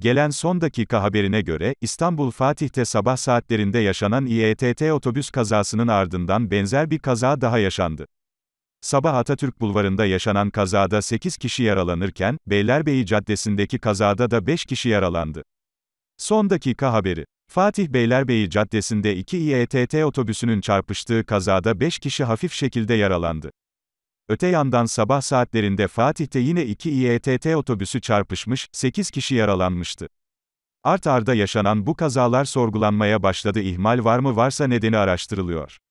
Gelen son dakika haberine göre, İstanbul Fatih'te sabah saatlerinde yaşanan İETT otobüs kazasının ardından benzer bir kaza daha yaşandı. Sabah Atatürk Bulvarı'nda yaşanan kazada 8 kişi yaralanırken, Beylerbeyi Caddesi'ndeki kazada da 5 kişi yaralandı. Son dakika haberi. Fatih Beylerbeyi Caddesi'nde iki İETT otobüsünün çarpıştığı kazada 5 kişi hafif şekilde yaralandı. Öte yandan sabah saatlerinde Fatih'te yine iki İETT otobüsü çarpışmış, 8 kişi yaralanmıştı. Art arda yaşanan bu kazalar sorgulanmaya başladı ihmal var mı varsa nedeni araştırılıyor.